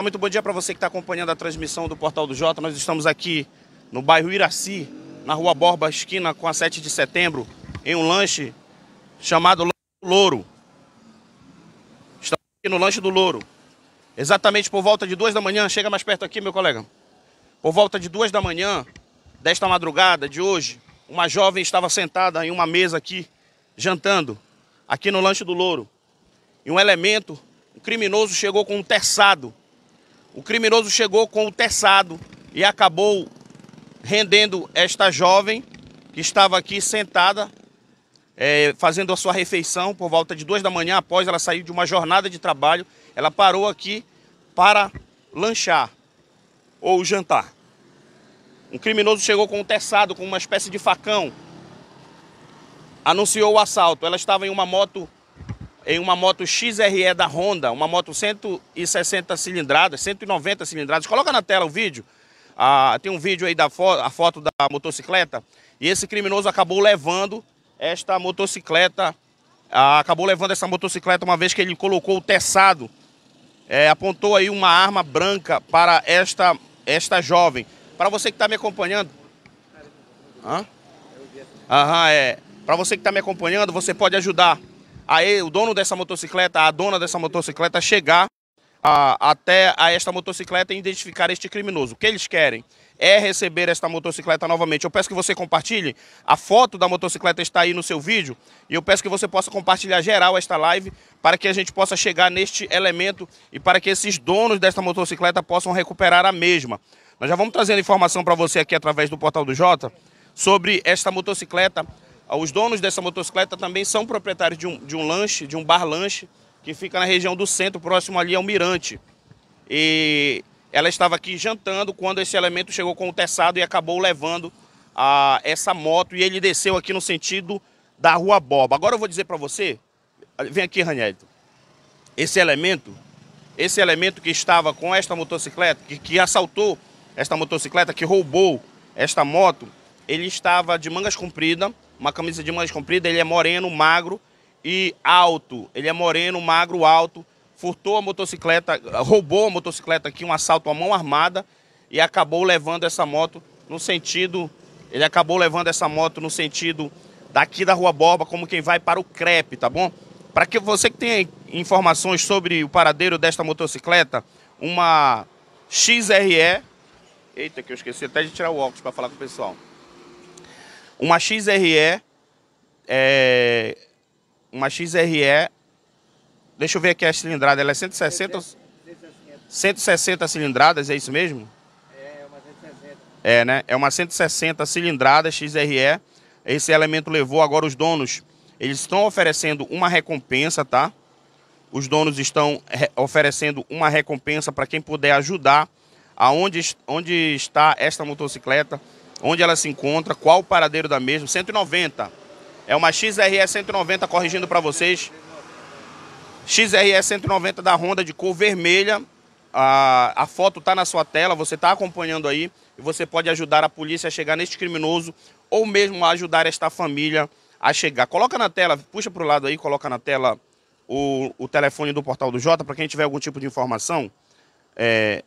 Muito bom dia para você que está acompanhando a transmissão do Portal do Jota. Nós estamos aqui no bairro Iraci, na rua Borba, esquina com a 7 de setembro, em um lanche chamado Louro. Estamos aqui no lanche do Louro. Exatamente por volta de duas da manhã, chega mais perto aqui, meu colega. Por volta de duas da manhã, desta madrugada de hoje, uma jovem estava sentada em uma mesa aqui, jantando, aqui no lanche do Louro. E um elemento, um criminoso, chegou com um terçado o criminoso chegou com o terçado e acabou rendendo esta jovem que estava aqui sentada é, fazendo a sua refeição por volta de duas da manhã após ela sair de uma jornada de trabalho. Ela parou aqui para lanchar ou jantar. Um criminoso chegou com um terçado, com uma espécie de facão, anunciou o assalto. Ela estava em uma moto em uma moto XRE da Honda, uma moto 160 cilindradas, 190 cilindradas. Coloca na tela o vídeo. Ah, tem um vídeo aí da fo a foto da motocicleta. E esse criminoso acabou levando esta motocicleta. Ah, acabou levando essa motocicleta uma vez que ele colocou o teçado. É, apontou aí uma arma branca para esta, esta jovem. Para você que está me acompanhando. Hã? Aham, é. Para você que está me acompanhando, você pode ajudar aí o dono dessa motocicleta, a dona dessa motocicleta chegar a, até a esta motocicleta e identificar este criminoso. O que eles querem é receber esta motocicleta novamente. Eu peço que você compartilhe. A foto da motocicleta está aí no seu vídeo. E eu peço que você possa compartilhar geral esta live para que a gente possa chegar neste elemento e para que esses donos desta motocicleta possam recuperar a mesma. Nós já vamos trazendo informação para você aqui através do Portal do Jota sobre esta motocicleta ah, os donos dessa motocicleta também são proprietários de um, de um lanche, de um bar-lanche, que fica na região do centro, próximo ali ao Mirante. E ela estava aqui jantando quando esse elemento chegou com o teçado e acabou levando a, essa moto. E ele desceu aqui no sentido da Rua Boba. Agora eu vou dizer para você, vem aqui, Ranelito. Esse elemento, esse elemento que estava com esta motocicleta, que, que assaltou esta motocicleta, que roubou esta moto, ele estava de mangas compridas, uma camisa de mangas compridas, ele é moreno, magro e alto. Ele é moreno, magro, alto. Furtou a motocicleta, roubou a motocicleta aqui, um assalto à mão armada e acabou levando essa moto no sentido. Ele acabou levando essa moto no sentido daqui da Rua Borba, como quem vai para o Crepe, tá bom? Para que você que tem informações sobre o paradeiro desta motocicleta, uma XRE. Eita, que eu esqueci até de tirar o óculos para falar com o pessoal. Uma XRE, é, uma XRE, deixa eu ver aqui a cilindrada, ela é 160, 160 cilindradas, é isso mesmo? É, É, né? É uma 160 cilindrada XRE. Esse elemento levou agora os donos, eles estão oferecendo uma recompensa, tá? Os donos estão oferecendo uma recompensa para quem puder ajudar aonde onde está esta motocicleta onde ela se encontra, qual o paradeiro da mesma. 190. É uma XRE 190, corrigindo para vocês. XRE 190 da Honda de cor vermelha. A, a foto está na sua tela, você está acompanhando aí. E você pode ajudar a polícia a chegar neste criminoso ou mesmo ajudar esta família a chegar. Coloca na tela, puxa para o lado aí, coloca na tela o, o telefone do Portal do Jota para quem tiver algum tipo de informação. É,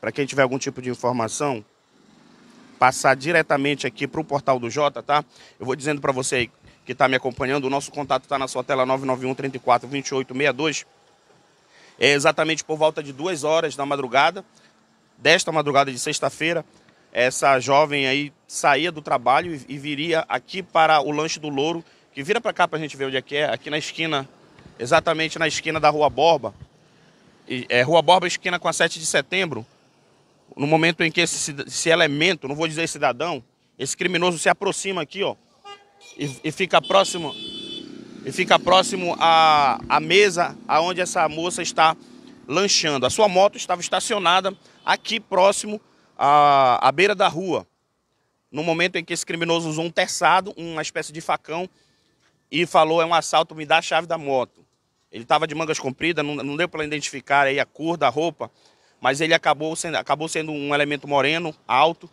para quem tiver algum tipo de informação passar diretamente aqui para o portal do Jota, tá? Eu vou dizendo para você aí que está me acompanhando, o nosso contato está na sua tela 991 34 28 62. É exatamente por volta de duas horas da madrugada, desta madrugada de sexta-feira, essa jovem aí saía do trabalho e viria aqui para o lanche do Louro, que vira para cá para a gente ver onde é que é, aqui na esquina, exatamente na esquina da Rua Borba, é, Rua Borba, esquina com a 7 de setembro, no momento em que esse, esse elemento, não vou dizer cidadão, esse criminoso se aproxima aqui, ó, e, e fica próximo, e fica próximo à, à mesa aonde essa moça está lanchando. A sua moto estava estacionada aqui próximo à, à beira da rua. No momento em que esse criminoso usou um terçado, uma espécie de facão, e falou, é um assalto, me dá a chave da moto. Ele estava de mangas compridas, não, não deu para identificar aí a cor da roupa, mas ele acabou sendo, acabou sendo um elemento moreno, alto,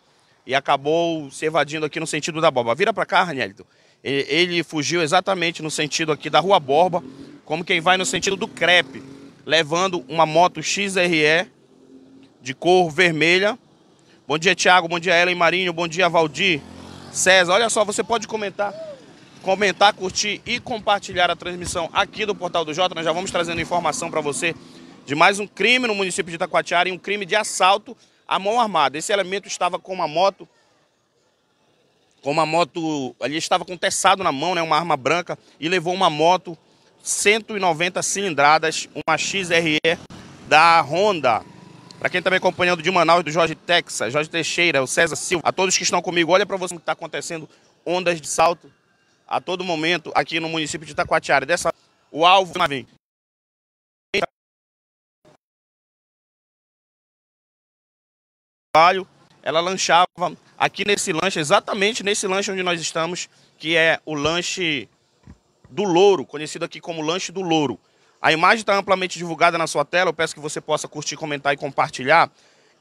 e acabou se evadindo aqui no sentido da Borba. Vira para cá, Arnélito. Ele fugiu exatamente no sentido aqui da Rua Borba, como quem vai no sentido do crepe, levando uma moto XRE de cor vermelha. Bom dia, Thiago. Bom dia, Ellen Marinho. Bom dia, Valdir. César, olha só, você pode comentar, comentar, curtir e compartilhar a transmissão aqui do Portal do Jota. Nós já vamos trazendo informação para você de mais um crime no município de Itacoatiara e um crime de assalto à mão armada. Esse elemento estava com uma moto, com uma moto, ali estava com um teçado na mão, né, uma arma branca, e levou uma moto 190 cilindradas, uma XRE da Honda. Para quem está me acompanhando de Manaus, do Jorge Texas, Jorge Teixeira, o César Silva, a todos que estão comigo, olha para você o que está acontecendo, ondas de salto a todo momento aqui no município de Itacoatiara. Dessa, o alvo, vem trabalho, ela lanchava aqui nesse lanche, exatamente nesse lanche onde nós estamos, que é o lanche do Louro, conhecido aqui como lanche do Louro. A imagem está amplamente divulgada na sua tela, eu peço que você possa curtir, comentar e compartilhar.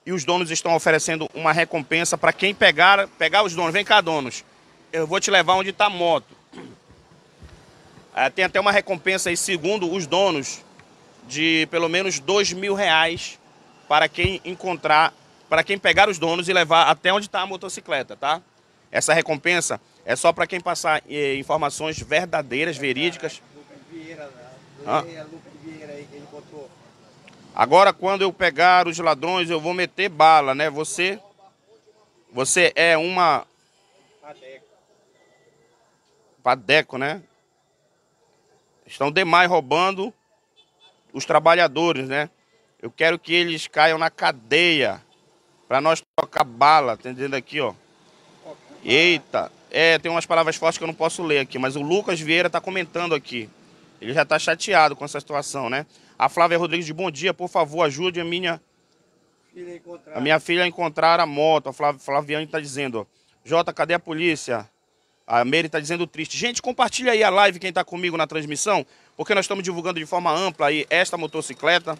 E os donos estão oferecendo uma recompensa para quem pegar, pegar os donos. Vem cá, donos, eu vou te levar onde está a moto. É, tem até uma recompensa aí, segundo os donos, de pelo menos dois mil reais para quem encontrar para quem pegar os donos e levar até onde está a motocicleta, tá? Essa recompensa é só para quem passar eh, informações verdadeiras, verídicas. Ah. Agora, quando eu pegar os ladrões, eu vou meter bala, né? Você, você é uma... Padeco, né? Estão demais roubando os trabalhadores, né? Eu quero que eles caiam na cadeia. Pra nós tocar bala, tá entendendo aqui, ó. Eita. É, tem umas palavras fortes que eu não posso ler aqui, mas o Lucas Vieira tá comentando aqui. Ele já tá chateado com essa situação, né? A Flávia Rodrigues de Bom Dia, por favor, ajude a minha filha a, minha filha a encontrar a moto. A Flav... Flaviane tá dizendo, Jota, cadê a polícia? A Mary tá dizendo triste. Gente, compartilha aí a live quem tá comigo na transmissão, porque nós estamos divulgando de forma ampla aí esta motocicleta.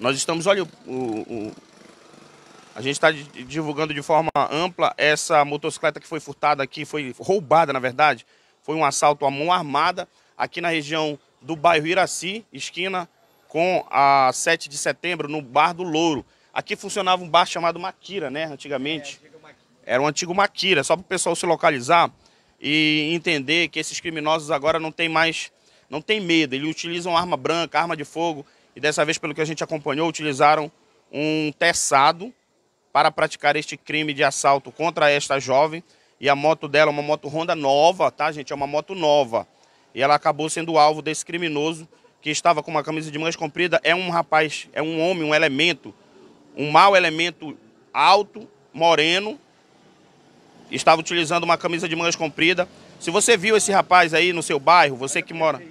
Nós estamos, olha o, o, o a gente está divulgando de forma ampla essa motocicleta que foi furtada aqui, foi roubada, na verdade. Foi um assalto à mão armada aqui na região do bairro Iraci, esquina com a 7 de setembro, no Bar do Louro. Aqui funcionava um bar chamado Maquira, né, antigamente. É, Era um antigo Maquira, só para o pessoal se localizar e entender que esses criminosos agora não tem mais, não tem medo. Eles utilizam arma branca, arma de fogo e dessa vez, pelo que a gente acompanhou, utilizaram um teçado para praticar este crime de assalto contra esta jovem. E a moto dela, é uma moto Honda nova, tá, gente? É uma moto nova. E ela acabou sendo alvo desse criminoso que estava com uma camisa de mangas comprida. É um rapaz, é um homem, um elemento, um mau elemento alto, moreno. Estava utilizando uma camisa de mangas comprida. Se você viu esse rapaz aí no seu bairro, você que mora.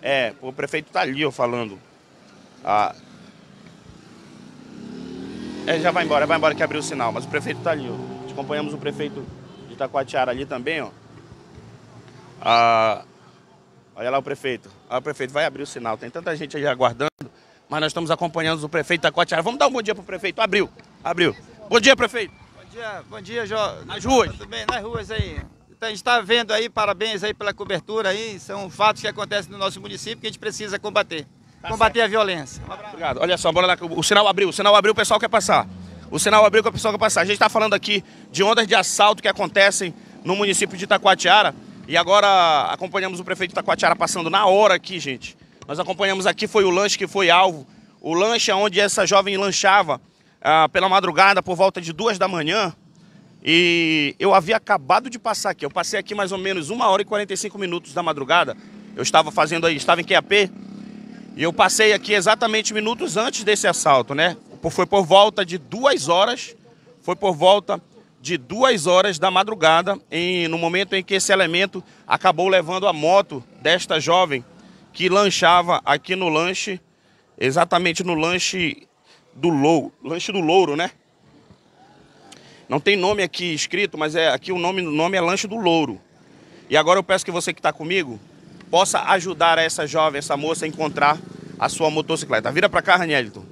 É, o prefeito está ali, ó, falando. Ah, é, já vai embora, vai embora que abriu o sinal, mas o prefeito tá ali, ó. Acompanhamos o prefeito de Itacoatiara ali também, ó. Ah, olha lá o prefeito. Ah, o prefeito vai abrir o sinal. Tem tanta gente aí aguardando, mas nós estamos acompanhando o prefeito Itacoatiara. Vamos dar um bom dia pro prefeito. Abriu, abriu. Bom dia, prefeito. Bom dia, bom dia, Jó. Nas ruas. Tudo bem, nas ruas aí. Então, a gente está vendo aí, parabéns aí pela cobertura aí. São fatos que acontecem no nosso município que a gente precisa combater. Tá combater certo. a violência. Obrigado. Olha só, bora lá. O sinal abriu, o sinal abriu, o pessoal quer passar. O sinal abriu que o pessoal quer passar. A gente está falando aqui de ondas de assalto que acontecem no município de Itacoatiara. E agora acompanhamos o prefeito de Itacoatiara passando na hora aqui, gente. Nós acompanhamos aqui, foi o lanche que foi alvo. O lanche onde essa jovem lanchava ah, pela madrugada, por volta de duas da manhã. E eu havia acabado de passar aqui. Eu passei aqui mais ou menos uma hora e 45 minutos da madrugada. Eu estava fazendo aí, estava em QAP e eu passei aqui exatamente minutos antes desse assalto, né? Foi por volta de duas horas, foi por volta de duas horas da madrugada, em, no momento em que esse elemento acabou levando a moto desta jovem que lanchava aqui no lanche, exatamente no lanche do Louro, lanche do Louro, né? Não tem nome aqui escrito, mas é aqui o nome, o nome é lanche do Louro. E agora eu peço que você que está comigo possa ajudar essa jovem, essa moça a encontrar a sua motocicleta. Vira para cá, Ranelton.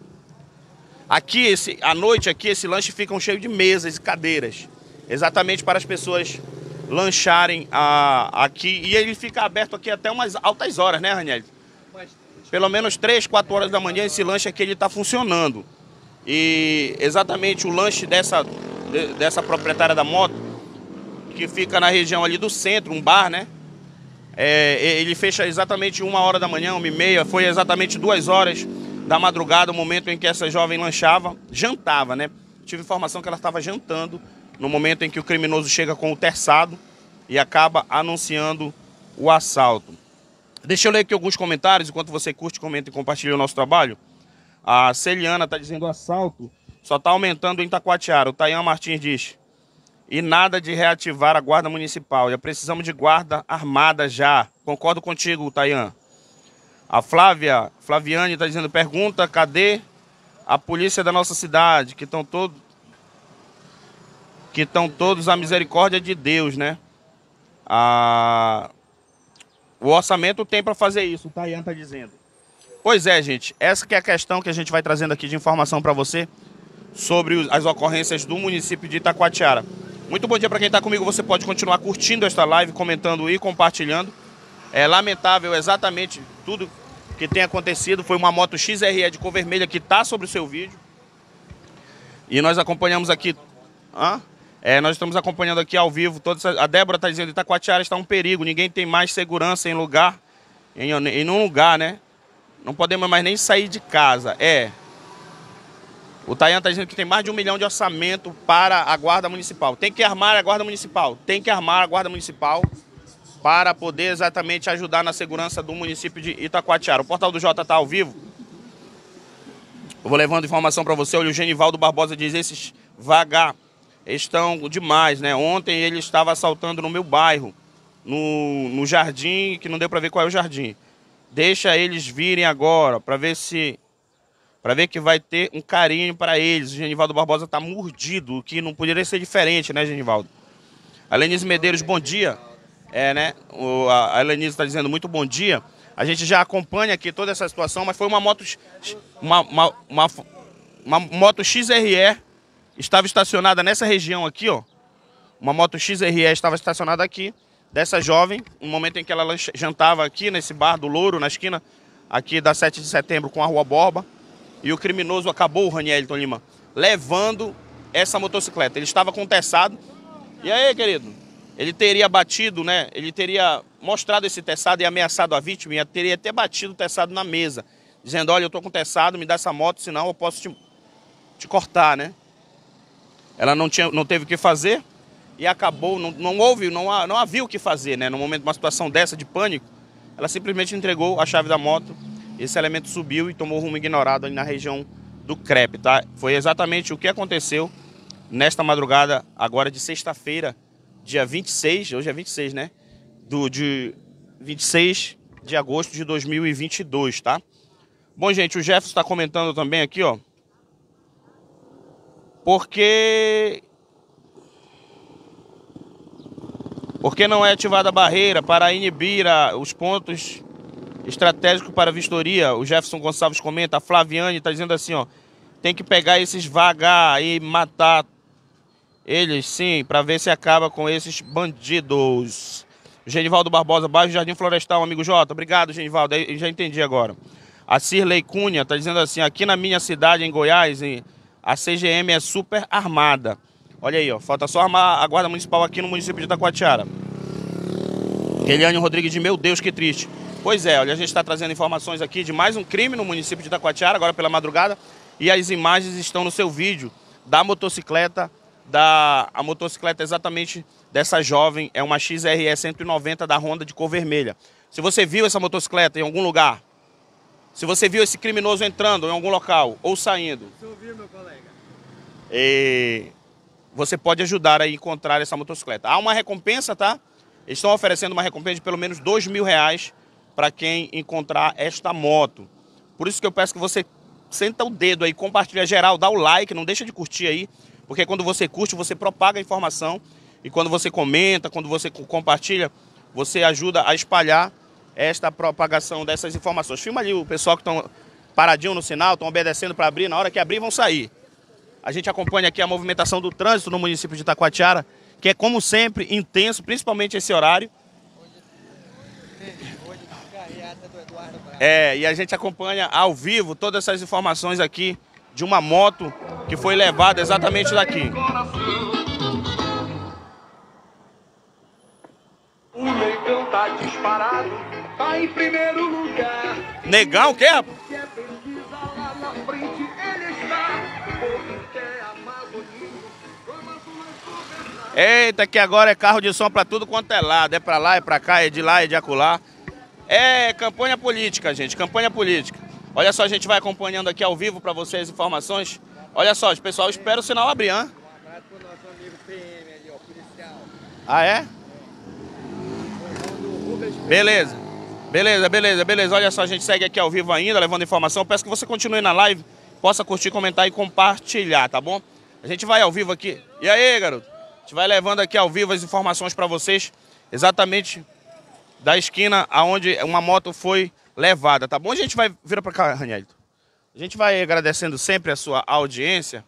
Aqui, esse, à noite, aqui, esse lanche fica cheio de mesas e cadeiras. Exatamente para as pessoas lancharem a, aqui. E ele fica aberto aqui até umas altas horas, né, Ranelton? Pelo menos 3, 4 horas da manhã esse lanche aqui está funcionando. E exatamente o lanche dessa, dessa proprietária da moto, que fica na região ali do centro, um bar, né? É, ele fecha exatamente uma hora da manhã, uma e meia, foi exatamente duas horas da madrugada, o momento em que essa jovem lanchava, jantava, né? Tive informação que ela estava jantando no momento em que o criminoso chega com o terçado e acaba anunciando o assalto. Deixa eu ler aqui alguns comentários, enquanto você curte, comenta e compartilha o nosso trabalho. A Celiana está dizendo assalto só está aumentando em Itacoatiara. O Tayan Martins diz, e nada de reativar a guarda municipal. Já precisamos de guarda armada já. Concordo contigo, Tayan. A Flávia, Flaviane está dizendo, pergunta, cadê a polícia da nossa cidade? Que estão todos... Que estão todos à misericórdia de Deus, né? A... O orçamento tem para fazer isso, o Tayan está dizendo. Pois é, gente, essa que é a questão que a gente vai trazendo aqui de informação para você sobre as ocorrências do município de Itacoatiara. Muito bom dia para quem está comigo. Você pode continuar curtindo esta live, comentando e compartilhando. É lamentável exatamente tudo que tem acontecido. Foi uma moto XRE de cor vermelha que está sobre o seu vídeo. E nós acompanhamos aqui. Hã? É, nós estamos acompanhando aqui ao vivo. Toda essa... A Débora está dizendo que Itacoatiara está um perigo. Ninguém tem mais segurança em lugar. Em, em um lugar, né? Não podemos mais nem sair de casa. É. O Tayan está dizendo que tem mais de um milhão de orçamento para a Guarda Municipal. Tem que armar a Guarda Municipal. Tem que armar a Guarda Municipal para poder exatamente ajudar na segurança do município de Itacoatiara. O Portal do Jota está ao vivo. Eu vou levando informação para você. Olha, o Genivaldo Barbosa diz, esses vagar estão demais, né? Ontem ele estava assaltando no meu bairro, no, no jardim, que não deu para ver qual é o jardim. Deixa eles virem agora para ver se para ver que vai ter um carinho para eles. O Genivaldo Barbosa está mordido, o que não poderia ser diferente, né, Genivaldo? A Lenise Medeiros, bom dia. É, né? O, a Lenise está dizendo muito bom dia. A gente já acompanha aqui toda essa situação, mas foi uma moto, uma, uma, uma, uma moto XRE estava estacionada nessa região aqui, ó. Uma moto XRE estava estacionada aqui, dessa jovem, no um momento em que ela jantava aqui nesse bar do Louro, na esquina aqui da 7 de setembro com a Rua Borba e o criminoso acabou, o Ranielton Lima, levando essa motocicleta. Ele estava contestado. E aí, querido? Ele teria batido, né? Ele teria mostrado esse testado e ameaçado a vítima e teria até batido o testado na mesa, dizendo: Olha, eu estou contestado, me dá essa moto, senão eu posso te, te cortar, né? Ela não, tinha, não teve o que fazer e acabou, não, não houve, não, não havia o que fazer, né? No momento de uma situação dessa de pânico, ela simplesmente entregou a chave da moto esse elemento subiu e tomou rumo ignorado ali na região do Crepe, tá? Foi exatamente o que aconteceu nesta madrugada, agora de sexta-feira, dia 26, hoje é 26, né? Do, de 26 de agosto de 2022, tá? Bom, gente, o Jefferson está comentando também aqui, ó. Porque... Porque não é ativada a barreira para inibir a, os pontos estratégico para vistoria. O Jefferson Gonçalves comenta, a Flaviane está dizendo assim, ó, tem que pegar esses vagar e matar eles, sim, para ver se acaba com esses bandidos. Genivaldo Barbosa, bairro Jardim Florestal, amigo Jota. Obrigado, Genivaldo, Eu já entendi agora. A Cirlei Cunha está dizendo assim, aqui na minha cidade, em Goiás, a CGM é super armada. Olha aí, ó, falta só armar a guarda municipal aqui no município de Itacoatiara. Eliane Rodrigues meu Deus, que triste. Pois é, olha, a gente está trazendo informações aqui de mais um crime no município de Itacoatiara, agora pela madrugada, e as imagens estão no seu vídeo da motocicleta, da a motocicleta exatamente dessa jovem, é uma XRE 190 da Honda de cor vermelha. Se você viu essa motocicleta em algum lugar, se você viu esse criminoso entrando em algum local ou saindo, e você pode ajudar a encontrar essa motocicleta. Há uma recompensa, tá? Eles estão oferecendo uma recompensa de pelo menos dois mil reais para quem encontrar esta moto. Por isso que eu peço que você senta o dedo aí, compartilha geral, dá o like, não deixa de curtir aí, porque quando você curte, você propaga a informação e quando você comenta, quando você compartilha, você ajuda a espalhar esta propagação dessas informações. Filma ali o pessoal que estão paradinho no sinal, estão obedecendo para abrir, na hora que abrir vão sair. A gente acompanha aqui a movimentação do trânsito no município de Itacoatiara, que é como sempre intenso, principalmente esse horário. É, e a gente acompanha ao vivo todas essas informações aqui de uma moto que foi levada exatamente daqui. O negão tá disparado, tá em primeiro lugar. Negão, que é é Eita, que agora é carro de som pra tudo quanto é lado. É pra lá, é pra cá, é de lá, é de acolá. É campanha política, gente, campanha política. Olha só, a gente vai acompanhando aqui ao vivo para vocês as informações. Olha só, pessoal, Espero o sinal abrir, hein? Um abraço pro nosso amigo PM ali, ó, policial. Ah, é? Beleza. Beleza, beleza, beleza. Olha só, a gente segue aqui ao vivo ainda, levando informação. peço que você continue na live, possa curtir, comentar e compartilhar, tá bom? A gente vai ao vivo aqui. E aí, garoto? A gente vai levando aqui ao vivo as informações para vocês, exatamente da esquina aonde uma moto foi levada, tá bom? A gente vai... virar para cá, Ranelito. A gente vai agradecendo sempre a sua audiência.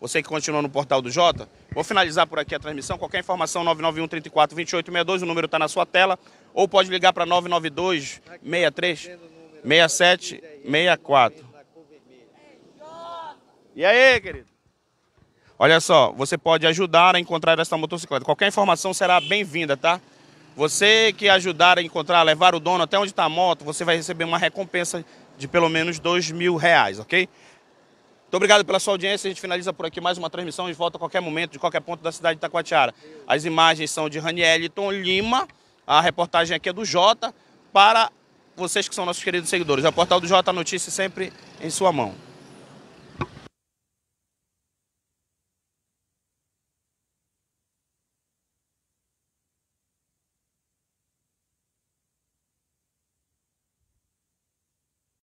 Você que continua no Portal do Jota. Vou finalizar por aqui a transmissão. Qualquer informação, 991 34 2862. O número está na sua tela. Ou pode ligar para 992 63 67 64. E aí, querido? Olha só, você pode ajudar a encontrar essa motocicleta. Qualquer informação será bem-vinda, tá? Você que ajudar a encontrar, levar o dono até onde está a moto, você vai receber uma recompensa de pelo menos dois mil reais, ok? Muito obrigado pela sua audiência. A gente finaliza por aqui mais uma transmissão e volta a qualquer momento, de qualquer ponto da cidade de Itacoatiara. As imagens são de Ranielton Lima, a reportagem aqui é do Jota, para vocês que são nossos queridos seguidores. É o portal do Jota Notícias sempre em sua mão.